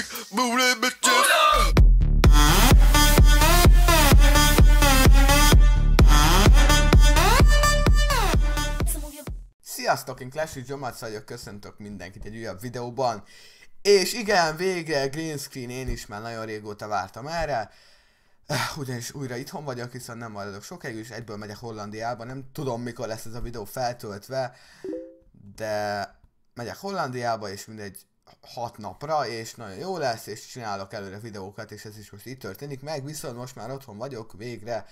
big booty bitches. Sziasztok, én Clash Jomac vagyok, köszöntök mindenkit egy újabb videóban. És igen, végre green screen, én is már nagyon régóta vártam erre. Ugyanis újra itthon vagyok, hiszen nem maradok sokáig, és egyből megyek Hollandiába, nem tudom mikor lesz ez a videó feltöltve, de megyek Hollandiába, és mindegy, hat napra, és nagyon jó lesz, és csinálok előre videókat, és ez is most így történik meg, viszont most már otthon vagyok végre,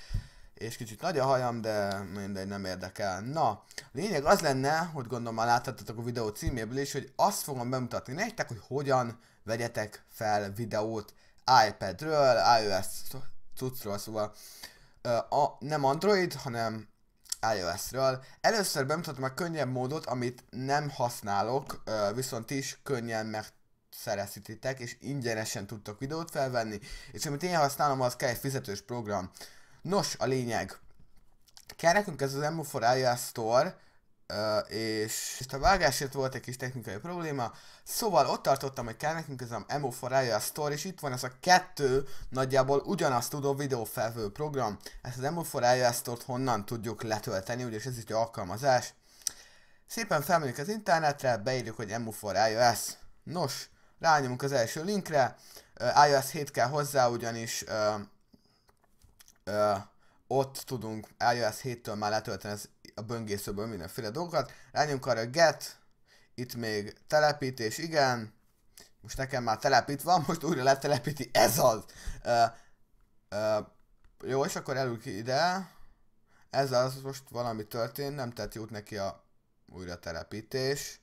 és kicsit nagy a hajam, de mindegy, nem érdekel. Na, lényeg az lenne, hogy gondolom már láthatatok a videó címéből is, hogy azt fogom bemutatni nektek, hogy hogyan vegyetek fel videót iPadről, iOS cuccról, szóval a, nem Android, hanem iOS-ről. Először bemutatom a könnyebb módot, amit nem használok, viszont is könnyen meg szerezhetitek, és ingyenesen tudtok videót felvenni, és amit én használom, az kell egy fizetős program. Nos, a lényeg. Kell nekünk ez az Emu 4 iOS Store, és itt a vágásért volt egy kis technikai probléma, szóval ott tartottam, hogy kell nekünk ez a MO4 Store, és itt van ez a kettő nagyjából ugyanazt tudó videófelvő program, ezt az MO4 Store-t honnan tudjuk letölteni, ugye ez egy alkalmazás. Szépen felmegyünk az internetre, beírjuk, hogy MO4 iOS. Nos, rányomunk az első linkre, uh, iOS 7 kell hozzá, ugyanis uh, uh, ott tudunk iOS 7-től már letölteni az, a böngészőből mindenféle dolgokat. Rányomunk arra get, itt még telepítés, igen, most nekem már van, most újra letelepíti, ez az! Uh, uh, jó, és akkor elül ki ide, ez az, most valami történt, nem tett jót neki a újra telepítés.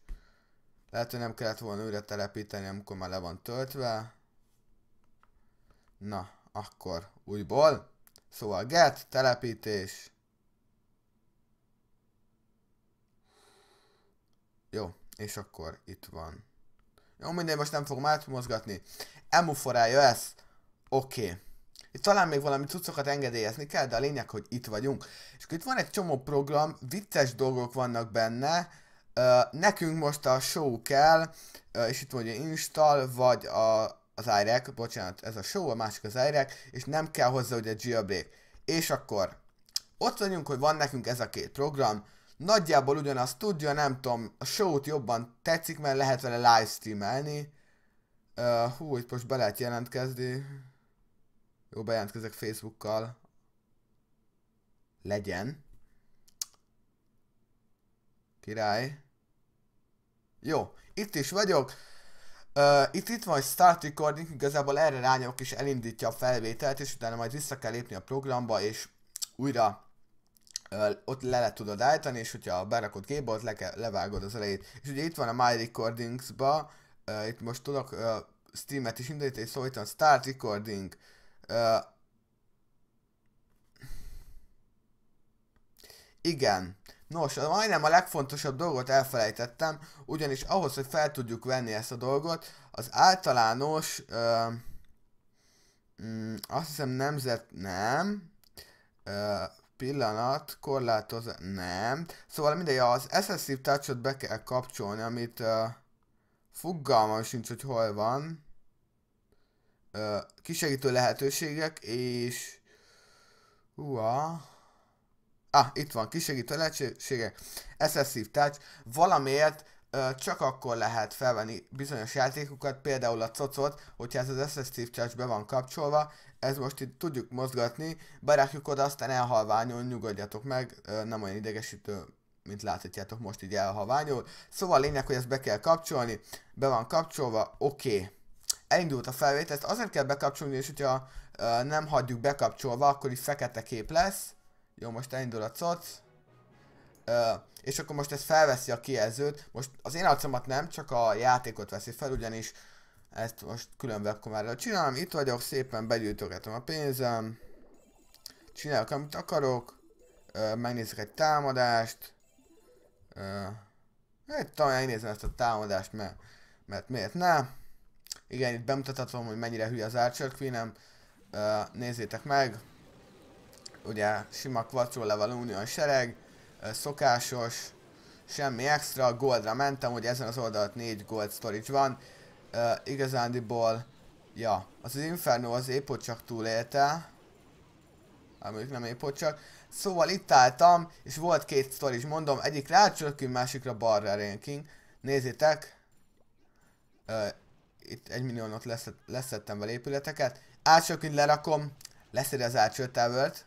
Lehet, hogy nem kellett volna újra telepíteni, amikor már le van töltve. Na, akkor újból. Szóval get, telepítés. Jó, és akkor itt van. Jó, minden most nem fogom átmozgatni. Emuforálja ez, Oké. Okay. Itt talán még valami cuccokat engedélyezni kell, de a lényeg, hogy itt vagyunk. És itt van egy csomó program, vicces dolgok vannak benne. Uh, nekünk most a show kell, uh, és itt mondja install, vagy a, az iRack, bocsánat, ez a show, a másik az iRack, és nem kell hozzá ugye jailbreak. És akkor ott vagyunk, hogy van nekünk ez a két program, nagyjából ugyanazt tudja, nem tudom, a show-t jobban tetszik, mert lehet vele livestreamelni. Uh, hú, itt most be lehet jelentkezni. Jó, bejelentkezek Facebookkal. Legyen. Király. Jó, itt is vagyok. Uh, itt, itt van egy start recording, igazából erre rányomok és elindítja a felvételt, és utána majd vissza kell lépni a programba, és újra uh, ott le, le tudod állítani, és hogyha berakod gépbe, ott le kell, levágod az elejét. És ugye itt van a My Recordings-ba, uh, itt most tudok uh, streamet is indítani, szóval itt van start recording, uh, igen, Nos, majdnem a legfontosabb dolgot elfelejtettem, ugyanis ahhoz, hogy fel tudjuk venni ezt a dolgot, az általános, ö, mm, azt hiszem nemzet, nem, ö, pillanat, korlátoz, nem, szóval mindegy, az SSC touch be kell kapcsolni, amit ö, fogalmam sincs, hogy hol van, ö, kisegítő lehetőségek, és, uha, Ah, itt van, kisegítő lehetősége, Excessive Touch, valamiért ö, csak akkor lehet felvenni bizonyos játékokat, például a cocot, hogyha ez az Excessive Touch be van kapcsolva, ez most itt tudjuk mozgatni, berakjuk oda, aztán elhalványul, nyugodjatok meg, ö, nem olyan idegesítő, mint láthatjátok most így elhalványul. Szóval a lényeg, hogy ezt be kell kapcsolni, be van kapcsolva, oké. Okay. Elindult a felvétel, ezt azért kell bekapcsolni, és hogyha ö, nem hagyjuk bekapcsolva, akkor is fekete kép lesz, jó, most elindul a coc. Ö, és akkor most ez felveszi a kijelzőt. Most az én arcomat nem, csak a játékot veszi fel, ugyanis ezt most külön webkomárral csinálom. Itt vagyok, szépen begyűjtögetem a pénzem. Csinálok, amit akarok. Ö, megnézzük egy támadást. Ö, hát talán elnézem ezt a támadást, mert, mert miért ne? Igen, itt bemutathatom, hogy mennyire hülye az Archer Queen-em. Nézzétek meg ugye sima kvacról unión sereg, szokásos, semmi extra, goldra mentem, ugye ezen az oldalat 4 gold storage van, uh, igazándiból, ja, az az Inferno az épp ott csak túlélte, amúgy nem épp ott csak, szóval itt álltam, és volt két storage, mondom, egyik rácsörkünk, másikra balra ranking, nézzétek, uh, itt egy milliónot lesz leszettem vele épületeket, átsökint lerakom, leszedi az átsőtávölt,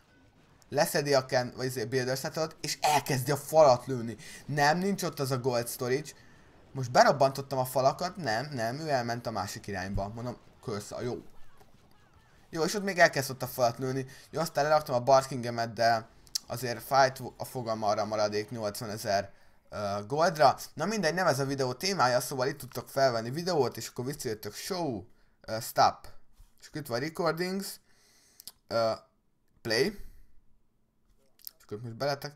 leszedi a Ken, vagy izé, Builder Settlet, és elkezdi a falat lőni. Nem, nincs ott az a Gold Storage. Most berobbantottam a falakat, nem, nem, ő elment a másik irányba. Mondom, a jó. Jó, és ott még ott a falat lőni. Jó, aztán leraktam a Barkingemet, de azért fájt a fogam arra maradék 80 ezer uh, goldra. Na mindegy, nem ez a videó témája, szóval itt tudtok felvenni videót, és akkor visszajöttök show, uh, stop. És itt van recordings, uh, play akkor most beletek...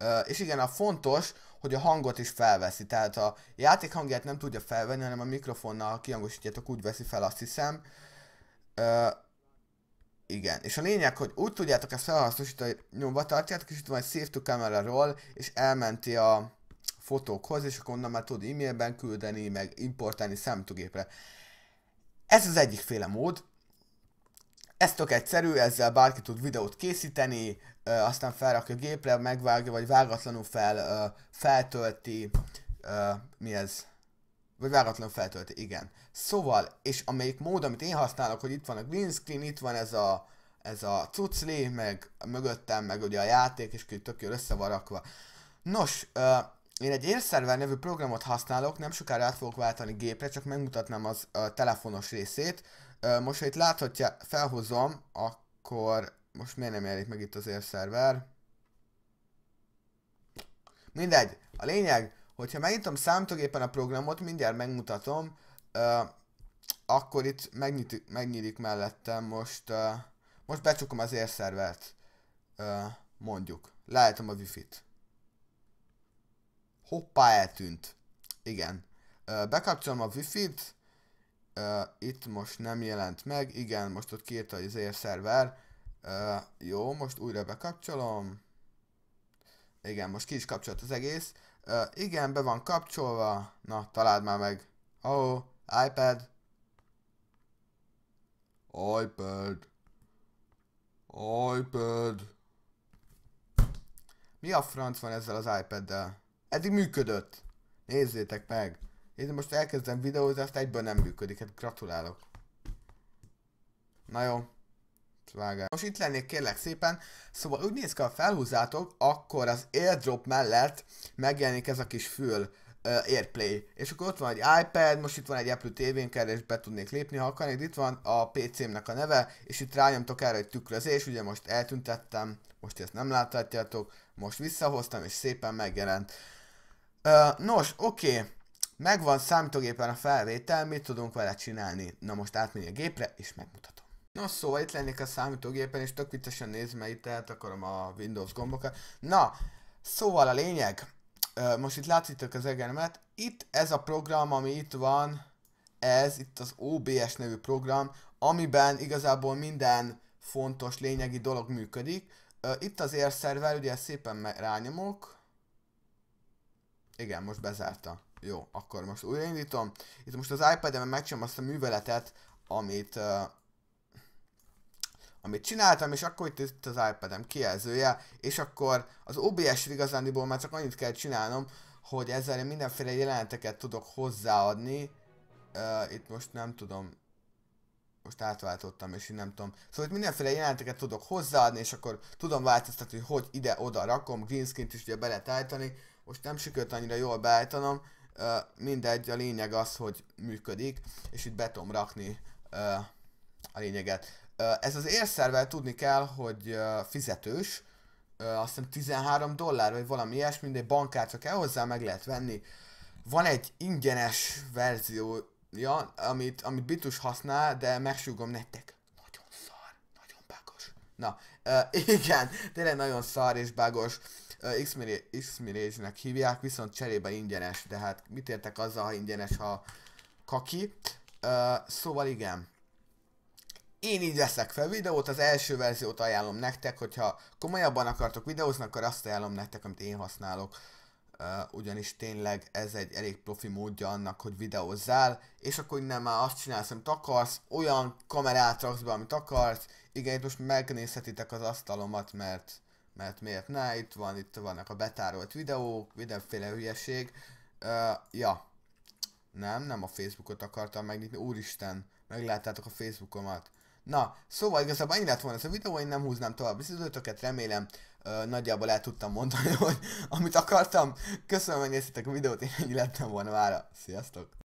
Uh, és igen, a fontos, hogy a hangot is felveszi, tehát a játék hangját nem tudja felvenni, hanem a mikrofonnal kihangosítjátok, úgy veszi fel, azt hiszem. Uh, igen, és a lényeg, hogy úgy tudjátok ezt felhasznosítani, nyomva tartjátok, és itt van egy Save to Camera roll, és elmenti a fotókhoz, és akkor onnan már tud e-mailben küldeni, meg importálni számítógépre. Ez az egyik féle mód. Ez tök egyszerű, ezzel bárki tud videót készíteni, aztán felrakja a gépre, megvágja, vagy vágatlanul fel, feltölti, mi ez? Vagy vágatlanul feltölti, igen. Szóval, és amelyik mód, amit én használok, hogy itt van a green screen, itt van ez a, ez a cucli, meg mögöttem, meg ugye a játék, és kicsit tök jól össze van rakva. Nos, én egy érszerver nevű programot használok, nem sokára át fogok váltani gépre, csak megmutatnám az a telefonos részét. Most, ha itt láthatja, felhozom, akkor most miért nem jelik meg itt az érszerver? Mindegy, a lényeg, hogyha megnyitom számítógépen a programot, mindjárt megmutatom, uh, akkor itt megnyit, megnyílik mellettem most, uh, most becsukom az érszervert, uh, mondjuk. Leállítom a wifi-t. Hoppá, eltűnt. Igen. Uh, bekapcsolom a wifi-t, uh, itt most nem jelent meg, igen, most ott kiírta, az érszerver, Uh, jó, most újra bekapcsolom. Igen, most ki is kapcsolt az egész. Uh, igen, be van kapcsolva. Na, találd már meg. Oh, iPad. iPad. iPad. Mi a franc van ezzel az iPad-del? Eddig működött. Nézzétek meg. Én most elkezdem videózni, azt egyből nem működik. Hát gratulálok. Na jó vágás. Most itt lennék kérlek szépen, szóval úgy néz ki, ha felhúzátok, akkor az airdrop mellett megjelenik ez a kis fül uh, Airplay. És akkor ott van egy iPad, most itt van egy Apple tv erre is be tudnék lépni, ha akarnék. Itt van a PC-mnek a neve, és itt rányomtok erre egy tükrözés, ugye most eltüntettem, most ezt nem láthatjátok, most visszahoztam, és szépen megjelent. Uh, nos, oké, okay. megvan számítógépen a felvétel, mit tudunk vele csinálni. Na most átmenni a gépre, és megmutatom. Na szóval itt lennék a számítógépen, és tök viccesen néz, mert itt eltakarom a Windows gombokat. Na, szóval a lényeg, most itt látszítok az egeremet, itt ez a program, ami itt van, ez itt az OBS nevű program, amiben igazából minden fontos, lényegi dolog működik. Itt az érszerver, ugye szépen rányomok. Igen, most bezárta. Jó, akkor most újraindítom. Itt most az iPad-en megcsinom azt a műveletet, amit amit csináltam, és akkor itt, itt az iPad-em kijelzője, és akkor az OBS igazániból már csak annyit kell csinálnom, hogy ezzel én mindenféle jeleneteket tudok hozzáadni. Uh, itt most nem tudom, most átváltottam, és én nem tudom. Szóval itt mindenféle jelenteket tudok hozzáadni, és akkor tudom változtatni, hogy hogy ide-oda rakom, greenskint is ugye be Most nem sikerült annyira jól beállítanom, uh, mindegy, a lényeg az, hogy működik, és itt betom rakni uh, a lényeget. Ez az érszervel tudni kell, hogy fizetős, azt hiszem 13 dollár, vagy valami ilyesmi, de bankkártya kell hozzá, meg lehet venni. Van egy ingyenes verziója, amit, amit Bitus használ, de megsúgom nektek. Nagyon szar, nagyon bágos. Na, igen, tényleg nagyon szar és bágos. Uh, X-Mirage-nek hívják, viszont cserébe ingyenes, de hát mit értek azzal, ha ingyenes, ha kaki. Uh, szóval igen. Én így leszek fel videót, az első verziót ajánlom nektek, hogyha komolyabban akartok videózni, akkor azt ajánlom nektek, amit én használok. Uh, ugyanis tényleg ez egy elég profi módja annak, hogy videózzál, és akkor innen már azt csinálsz, amit akarsz, olyan kamerát raksz be, amit akarsz, igen, itt most megnézhetitek az asztalomat, mert, mert miért ne, itt van, itt vannak a betárolt videók, mindenféle hülyeség, uh, ja, nem, nem a Facebookot akartam megnyitni, úristen, meglátjátok a Facebookomat, Na, szóval igazából ennyi lett volna ez a videó, én nem húznám tovább az időtöket, remélem ö, nagyjából el tudtam mondani, hogy amit akartam. Köszönöm, hogy néztétek a videót, én ennyi lettem volna vára. Sziasztok!